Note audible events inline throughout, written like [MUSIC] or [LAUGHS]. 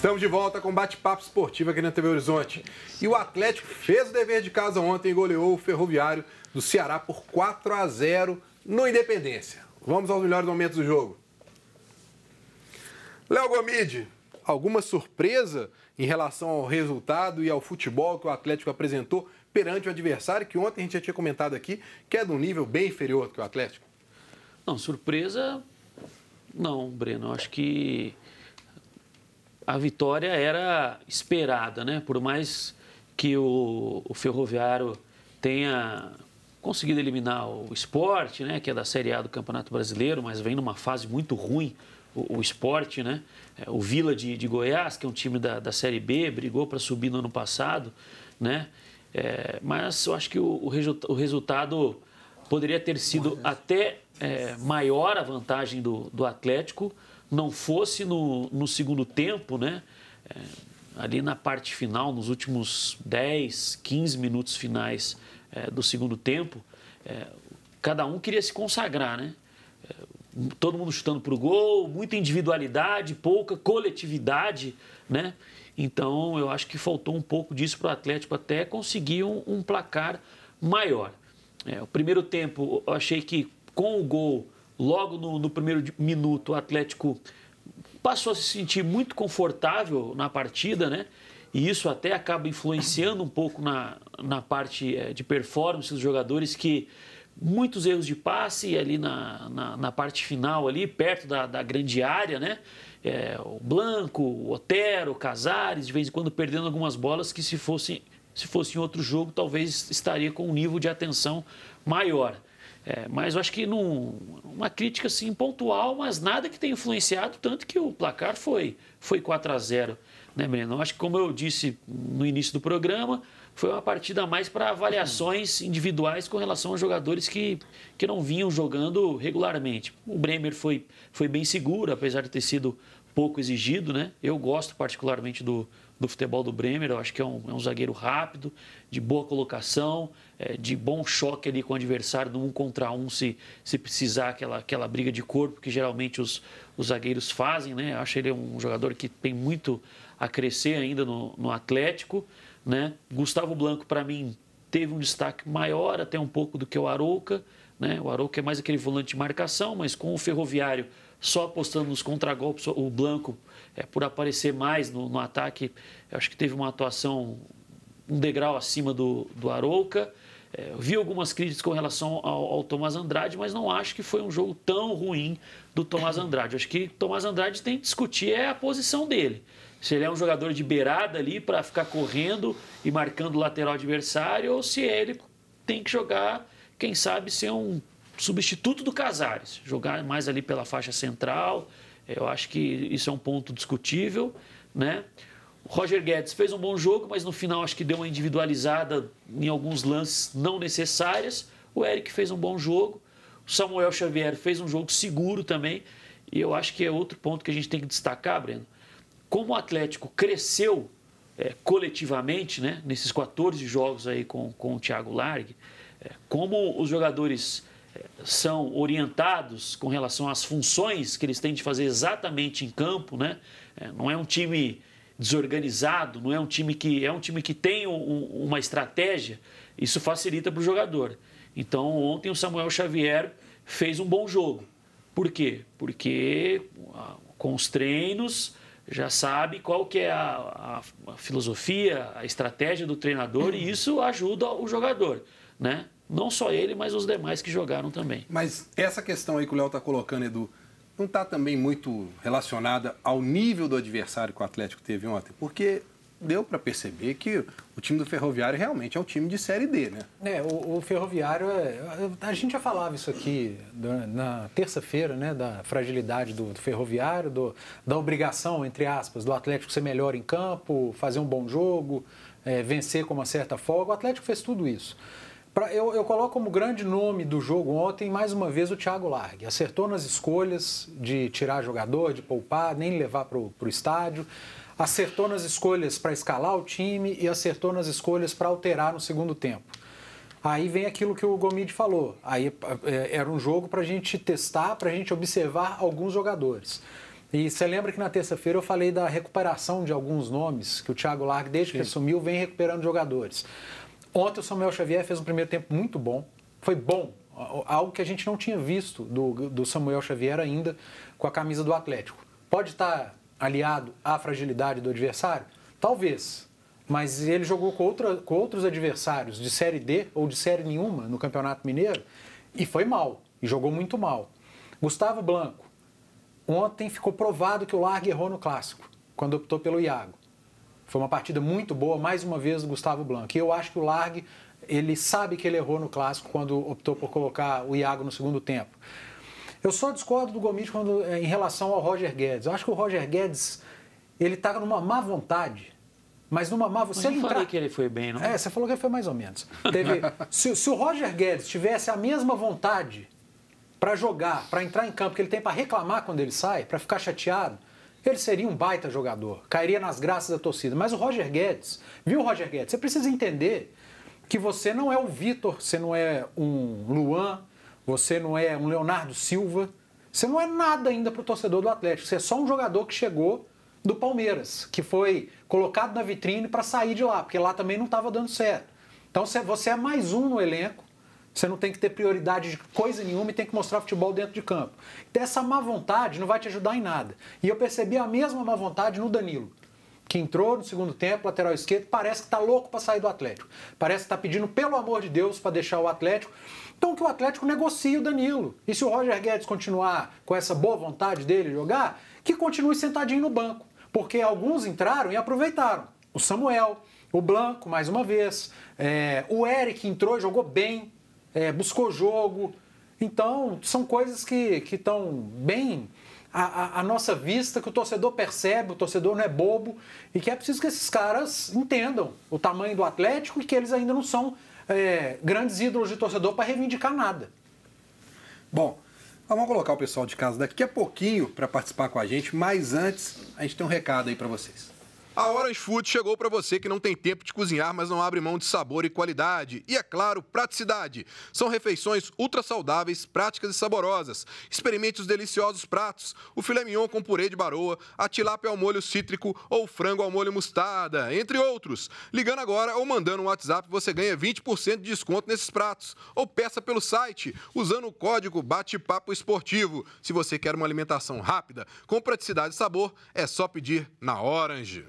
Estamos de volta com bate-papo esportivo aqui na TV Horizonte. E o Atlético fez o dever de casa ontem e goleou o Ferroviário do Ceará por 4 a 0 no Independência. Vamos aos melhores momentos do jogo. Léo Gomide, alguma surpresa em relação ao resultado e ao futebol que o Atlético apresentou perante o adversário, que ontem a gente já tinha comentado aqui, que é de um nível bem inferior que o Atlético? Não, surpresa não, Breno. Acho que a vitória era esperada, né? Por mais que o, o Ferroviário tenha conseguido eliminar o esporte, né? Que é da Série A do Campeonato Brasileiro, mas vem numa fase muito ruim o, o esporte, né? É, o Vila de, de, Goiás, que é um time da, da Série B, brigou para subir no ano passado, né? É, mas eu acho que o, o, o resultado poderia ter sido né? até é, maior a vantagem do, do Atlético, não fosse no, no segundo tempo, né? É, ali na parte final, nos últimos 10, 15 minutos finais é, do segundo tempo, é, cada um queria se consagrar, né? É, todo mundo chutando para o gol, muita individualidade, pouca coletividade, né? Então eu acho que faltou um pouco disso para o Atlético até conseguir um, um placar maior. É, o primeiro tempo eu achei que com o gol logo no, no primeiro minuto, o Atlético passou a se sentir muito confortável na partida, né? E isso até acaba influenciando um pouco na, na parte eh, de performance dos jogadores que muitos erros de passe ali na, na, na parte final ali, perto da, da grande área, né? É, o Blanco, o Otero, o Casares, de vez em quando perdendo algumas bolas que se fosse, se fosse em outro jogo, talvez estaria com um nível de atenção maior. É, mas eu acho que num, uma crítica assim pontual, mas nada que tenha influenciado tanto que o placar foi foi 4 a 0, né, Breno? Eu acho que como eu disse no início do programa, foi uma partida mais para avaliações individuais com relação a jogadores que, que não vinham jogando regularmente. O Bremer foi, foi bem seguro, apesar de ter sido pouco exigido, né? Eu gosto particularmente do, do futebol do Bremer. Eu acho que é um, é um zagueiro rápido, de boa colocação, é, de bom choque ali com o adversário no um contra um, se, se precisar aquela, aquela briga de corpo que geralmente os, os zagueiros fazem. Né? Eu acho ele um jogador que tem muito a crescer ainda no, no Atlético. Né? Gustavo Blanco, para mim, teve um destaque maior até um pouco do que o Arouca. Né? O Arouca é mais aquele volante de marcação, mas com o Ferroviário só apostando nos contragolpes, o Blanco é, por aparecer mais no, no ataque, acho que teve uma atuação um degrau acima do, do Arouca. É, vi algumas críticas com relação ao, ao Tomás Andrade, mas não acho que foi um jogo tão ruim do Tomás [COUGHS] Andrade. Acho que Tomás Andrade tem que discutir é a posição dele. Se ele é um jogador de beirada ali para ficar correndo e marcando o lateral adversário, ou se ele tem que jogar, quem sabe, ser um substituto do Casares, jogar mais ali pela faixa central, eu acho que isso é um ponto discutível, né? Roger Guedes fez um bom jogo, mas no final acho que deu uma individualizada em alguns lances não necessárias. O Eric fez um bom jogo. O Samuel Xavier fez um jogo seguro também. E eu acho que é outro ponto que a gente tem que destacar, Breno. Como o Atlético cresceu é, coletivamente, né, nesses 14 jogos aí com, com o Thiago Largue, é, como os jogadores são orientados com relação às funções que eles têm de fazer exatamente em campo, né? É, não é um time desorganizado, não é um time que é um time que tem um, uma estratégia. Isso facilita para o jogador. Então ontem o Samuel Xavier fez um bom jogo. Por quê? Porque ah, com os treinos já sabe qual que é a, a, a filosofia, a estratégia do treinador e isso ajuda o jogador, né? Não só ele, mas os demais que jogaram também. Mas essa questão aí que o Léo está colocando, Edu, não está também muito relacionada ao nível do adversário que o Atlético teve ontem? Porque deu para perceber que o time do Ferroviário realmente é um time de Série D, né? É, o, o Ferroviário, é, a gente já falava isso aqui na terça-feira, né, da fragilidade do, do Ferroviário, do, da obrigação, entre aspas, do Atlético ser melhor em campo, fazer um bom jogo, é, vencer com uma certa folga. O Atlético fez tudo isso. Pra, eu, eu, coloco como grande nome do jogo ontem, mais uma vez, o Thiago Largue. Acertou nas escolhas de tirar jogador, de poupar, nem levar para o estádio. Acertou nas escolhas para escalar o time e acertou nas escolhas para alterar no segundo tempo. Aí vem aquilo que o Gomide falou. Aí é, era um jogo para a gente testar, para a gente observar alguns jogadores. E você lembra que na terça-feira eu falei da recuperação de alguns nomes que o Thiago Largue, desde Sim. que assumiu, vem recuperando jogadores. Ontem o Samuel Xavier fez um primeiro tempo muito bom. Foi bom, algo que a gente não tinha visto do, do Samuel Xavier ainda com a camisa do Atlético. Pode estar aliado à fragilidade do adversário? Talvez. Mas ele jogou com, outra, com outros adversários de Série D ou de Série nenhuma no Campeonato Mineiro e foi mal. E jogou muito mal. Gustavo Blanco. Ontem ficou provado que o Largue errou no clássico, quando optou pelo Iago. Foi uma partida muito boa, mais uma vez, do Gustavo Blanco. E eu acho que o Largue, ele sabe que ele errou no clássico quando optou por colocar o Iago no segundo tempo. Eu só discordo do Gomes quando, é, em relação ao Roger Guedes. Eu acho que o Roger Guedes, ele está numa má vontade. Mas numa má. Você eu entrar... falei que ele foi bem, não? É, você falou que ele foi mais ou menos. Teve... [LAUGHS] se, se o Roger Guedes tivesse a mesma vontade para jogar, para entrar em campo, que ele tem para reclamar quando ele sai, para ficar chateado, ele seria um baita jogador, cairia nas graças da torcida. Mas o Roger Guedes, viu, Roger Guedes? Você precisa entender que você não é o Vitor, você não é um Luan, você não é um Leonardo Silva, você não é nada ainda para o torcedor do Atlético. Você é só um jogador que chegou do Palmeiras, que foi colocado na vitrine para sair de lá, porque lá também não estava dando certo. Então você é mais um no elenco você não tem que ter prioridade de coisa nenhuma e tem que mostrar futebol dentro de campo. Então, essa má vontade não vai te ajudar em nada. E eu percebi a mesma má vontade no Danilo, que entrou no segundo tempo, lateral esquerdo, parece que está louco para sair do Atlético. Parece que está pedindo, pelo amor de Deus, para deixar o Atlético. Então que o Atlético negocie o Danilo. E se o Roger Guedes continuar com essa boa vontade dele jogar, que continue sentadinho no banco. Porque alguns entraram e aproveitaram. O Samuel, o Blanco, mais uma vez. É, o Eric entrou e jogou bem, é, buscou jogo. Então, são coisas que estão bem à, à, nossa vista, que o torcedor percebe, o torcedor não é bobo, e que é preciso que esses caras entendam o tamanho do Atlético e que eles ainda não são é, grandes ídolos de torcedor para reivindicar nada. Bom, vamos colocar o pessoal de casa daqui a pouquinho para participar com a gente, mas antes, a gente tem um recado aí para vocês. A Orange Food chegou para você que não tem tempo de cozinhar, mas não abre mão de sabor e qualidade. E, é claro, praticidade. São refeições ultra saudáveis, práticas e saborosas. Experimente os deliciosos pratos. O filé mignon com purê de baroa, a tilápia ao molho cítrico ou frango ao molho mostarda, entre outros. Ligando agora ou mandando um WhatsApp, você ganha 20% de desconto nesses pratos. Ou peça pelo site, usando o código Bate-Papo Esportivo. Se você quer uma alimentação rápida, com praticidade e sabor, é só pedir na Orange.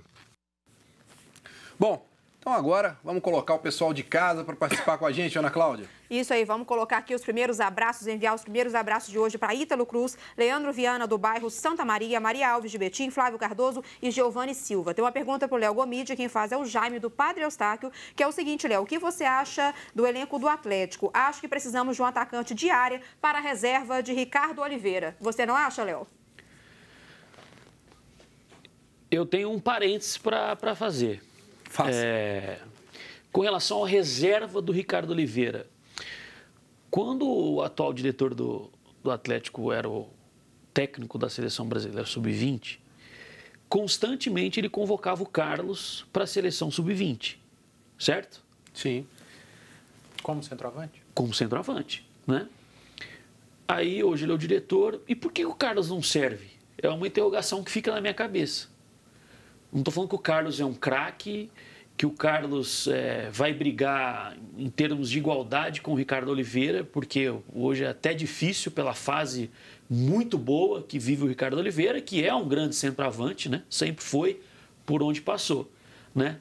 Bom, então agora vamos colocar o pessoal de casa para participar com a gente, Ana Cláudia. Isso aí, vamos colocar aqui os primeiros abraços, enviar os primeiros abraços de hoje para Ítalo Cruz, Leandro Viana, do bairro Santa Maria, Maria Alves de Betim, Flávio Cardoso e Giovanni Silva. Tem uma pergunta para o Léo Gomide, quem faz é o Jaime, do Padre Eustáquio, que é o seguinte, Léo, o que você acha do elenco do Atlético? Acho que precisamos de um atacante de área para a reserva de Ricardo Oliveira. Você não acha, Léo? Eu tenho um parênteses para fazer Faça. É, com relação à reserva do Ricardo Oliveira, quando o atual diretor do, do Atlético era o técnico da seleção brasileira sub-20, constantemente ele convocava o Carlos para a seleção sub-20, certo? Sim. Como centroavante? Como centroavante, né? Aí hoje ele é o diretor. E por que o Carlos não serve? É uma interrogação que fica na minha cabeça. Não estou falando que o Carlos é um craque, que o Carlos é, vai brigar em termos de igualdade com o Ricardo Oliveira, porque hoje é até difícil pela fase muito boa que vive o Ricardo Oliveira, que é um grande centroavante, né? Sempre foi por onde passou, né?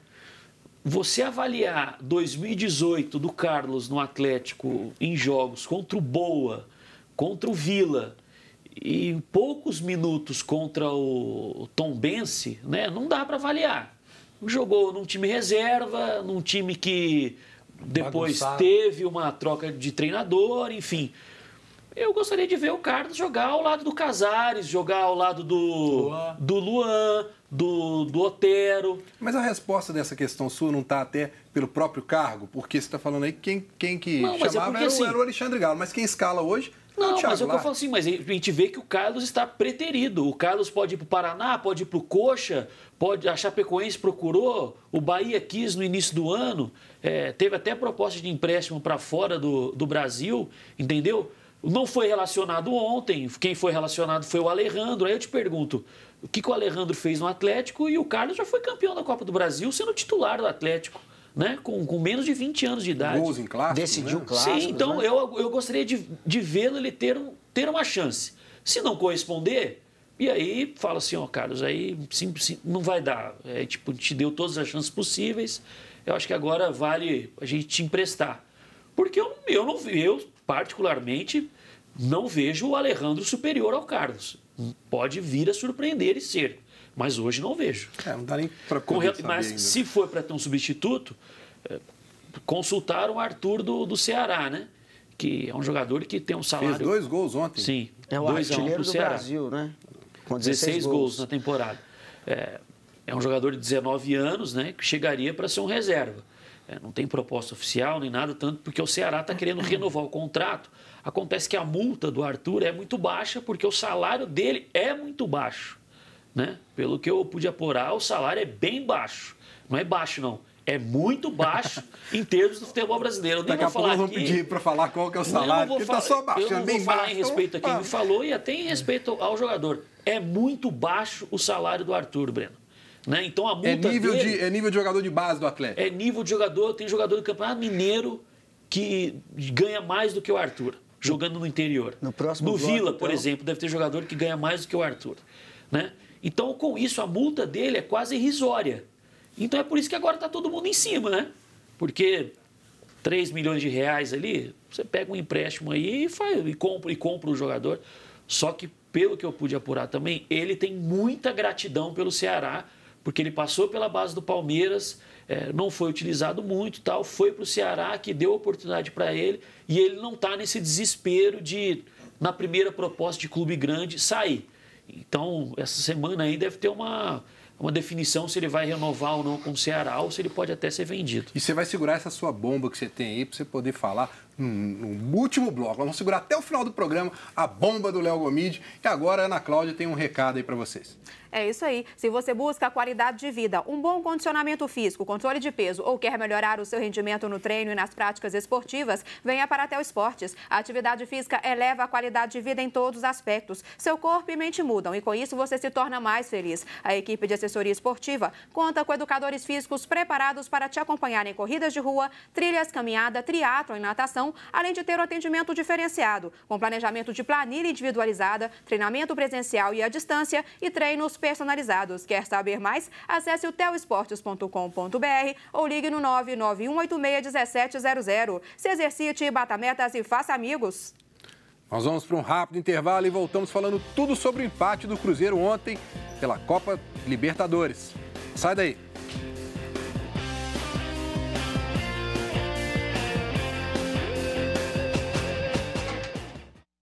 Você avaliar 2018 do Carlos no Atlético em jogos contra o Boa, contra o Vila, e em poucos minutos contra o Tom Bense, né, não dá para avaliar. Jogou num time reserva, num time que depois Bagunçado. teve uma troca de treinador, enfim. Eu gostaria de ver o Carlos jogar ao lado do Casares, jogar ao lado do Luan, do, Luan, do, do Otero. Mas a resposta dessa questão sua não está até pelo próprio cargo? Porque você está falando aí que quem, quem que não, é chamava é porque, era, assim, era, o Alexandre Galo, mas quem escala hoje não, Thiago, mas é o que eu falo assim, mas a gente vê que o Carlos está preterido. O Carlos pode ir para o Paraná, pode ir para o Coxa, pode, a Chapecoense procurou, o Bahia quis no início do ano, é, teve até proposta de empréstimo para fora do, do Brasil, entendeu? Não foi relacionado ontem, quem foi relacionado foi o Alejandro. Aí eu te pergunto, o que, que o Alejandro fez no Atlético e o Carlos já foi campeão da Copa do Brasil sendo titular do Atlético né? Com, com menos de 20 anos de idade. Gols em clássico. Decidiu né? clássico. Sim, então né? eu, eu gostaria de, de vê-lo ele ter, um, ter uma chance. Se não corresponder, e aí fala assim, ó, Carlos, aí sim, sim, não vai dar. É, tipo, te deu todas as chances possíveis. Eu acho que agora vale a gente te emprestar. Porque eu, eu não eu particularmente não vejo o Alejandro superior ao Carlos. Pode vir a surpreender e ser. Mas hoje não vejo. É, não dá nem para Mas ainda. Né? se for para ter um substituto, é, consultar o Arthur do, do Ceará, né? Que é um jogador que tem um salário. Fez dois gols ontem. Sim. É o dois artilheiro do Ceará. Brasil, né? Com 16, 16 gols. gols na temporada. É, é um jogador de 19 anos, né? Que chegaria para ser um reserva. É, não tem proposta oficial nem nada, tanto porque o Ceará está querendo renovar o contrato. Acontece que a multa do Arthur é muito baixa, porque o salário dele é muito baixo né? Pelo que eu pude apurar, o salário é bem baixo. Não é baixo, não. É muito baixo [LAUGHS] em termos do futebol brasileiro. Daqui a pouco nós vamos pedir para falar qual que é o salário, porque está só baixo. Eu é não é vou falar baixo, em respeito a quem ah. me falou e até em respeito ao jogador. É muito baixo o salário do Arthur, Breno. Né? Então a é multa é nível dele, de É nível de jogador de base do Atlético. É nível de jogador, tem jogador do Campeonato Mineiro que ganha mais do que o Arthur, jogando no interior. No próximo No Vila, bloco, por então... exemplo, deve ter jogador que ganha mais do que o Arthur. Né? Então, com isso, a multa dele é quase irrisória. Então, é por isso que agora está todo mundo em cima, né? Porque 3 milhões de reais ali, você pega um empréstimo aí e, faz, e, compra, e compra o jogador. Só que, pelo que eu pude apurar também, ele tem muita gratidão pelo Ceará, porque ele passou pela base do Palmeiras, é, não foi utilizado muito tal, foi para o Ceará, que deu oportunidade para ele, e ele não está nesse desespero de, na primeira proposta de clube grande, sair. Então, essa semana aí deve ter uma, uma definição se ele vai renovar ou não com o Ceará ou se ele pode até ser vendido. E você vai segurar essa sua bomba que você tem aí para você poder falar no último bloco. vamos segurar até o final do programa a bomba do Léo Gomide. E agora a Ana Cláudia tem um recado aí para vocês. É isso aí. Se você busca qualidade de vida, um bom condicionamento físico, controle de peso ou quer melhorar o seu rendimento no treino e nas práticas esportivas, venha para a Tel Esportes. A atividade física eleva a qualidade de vida em todos os aspectos. Seu corpo e mente mudam e com isso você se torna mais feliz. A equipe de assessoria esportiva conta com educadores físicos preparados para te acompanhar em corridas de rua, trilhas, caminhada, triatlo e natação além de ter o um atendimento diferenciado, com planejamento de planilha individualizada, treinamento presencial e à distância e treinos personalizados. Quer saber mais? Acesse o telesportes.com.br ou ligue no 991861700. Se exercite, bata metas e faça amigos. Nós vamos para um rápido intervalo e voltamos falando tudo sobre o empate do Cruzeiro ontem pela Copa Libertadores. Sai daí!